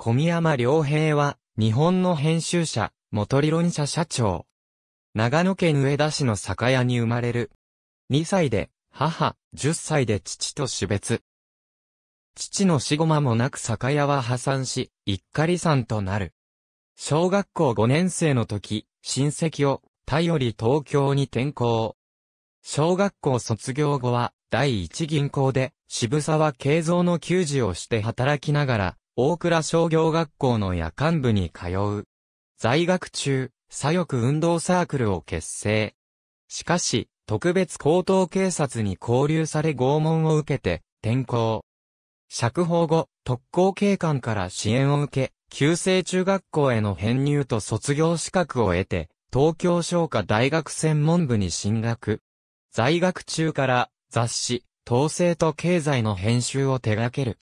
小宮山良平は、日本の編集者、元理論者社長。長野県上田市の酒屋に生まれる。2歳で、母、10歳で父と死別。父の死後間もなく酒屋は破産し、一家離散となる。小学校5年生の時、親戚を、頼り東京に転校。小学校卒業後は、第一銀行で、渋沢慶三の給仕をして働きながら、大倉商業学校の夜間部に通う。在学中、左翼運動サークルを結成。しかし、特別高等警察に拘留され拷問を受けて、転校。釈放後、特攻警官から支援を受け、旧制中学校への編入と卒業資格を得て、東京商科大学専門部に進学。在学中から雑誌、統制と経済の編集を手掛ける。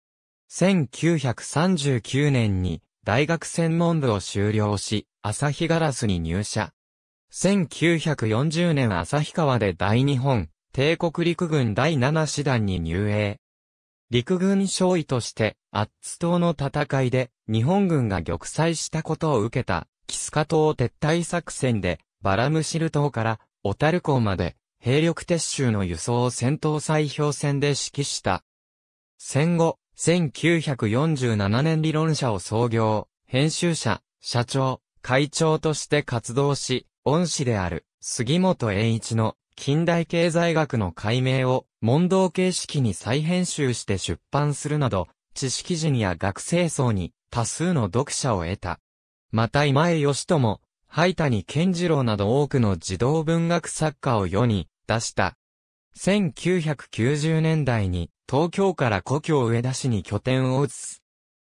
1939年に大学専門部を修了し、旭ガラスに入社。1940年旭川で大日本、帝国陸軍第7師団に入営。陸軍少尉として、アッツ島の戦いで、日本軍が玉砕したことを受けた、キスカ島撤退作戦で、バラムシル島から、小樽港まで、兵力撤収の輸送を戦闘砕氷船で指揮した。戦後、1947年理論者を創業、編集者、社長、会長として活動し、恩師である、杉本栄一の近代経済学の解明を問答形式に再編集して出版するなど、知識人や学生層に多数の読者を得た。また今江義友、灰谷健次郎など多くの児童文学作家を世に出した。1990年代に東京から故郷上田市に拠点を移す。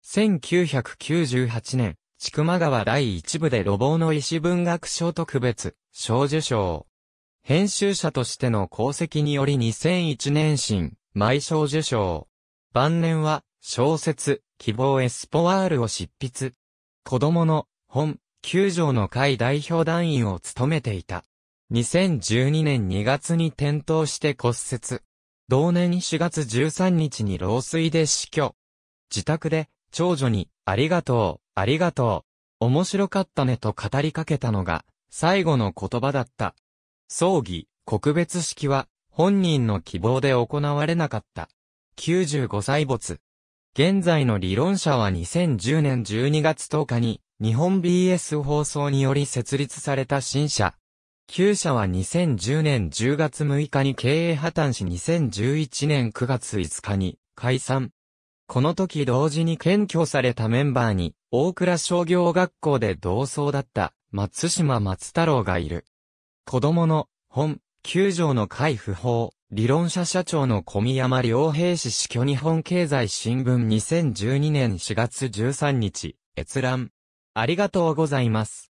1998年、千曲川第一部で路傍の石文学賞特別、賞受賞。編集者としての功績により2001年新、毎賞受賞。晩年は、小説、希望エスポワールを執筆。子供の、本、九条の会代表団員を務めていた。2012年2月に転倒して骨折。同年4月13日に老衰で死去。自宅で、長女に、ありがとう、ありがとう。面白かったねと語りかけたのが、最後の言葉だった。葬儀、告別式は、本人の希望で行われなかった。95歳没。現在の理論者は2010年12月10日に、日本 BS 放送により設立された新社、旧社は2010年10月6日に経営破綻し2011年9月5日に解散。この時同時に検挙されたメンバーに、大倉商業学校で同窓だった松島松太郎がいる。子供の本、9条の会不法、理論者社長の小宮山良平氏死去日本経済新聞2012年4月13日、閲覧。ありがとうございます。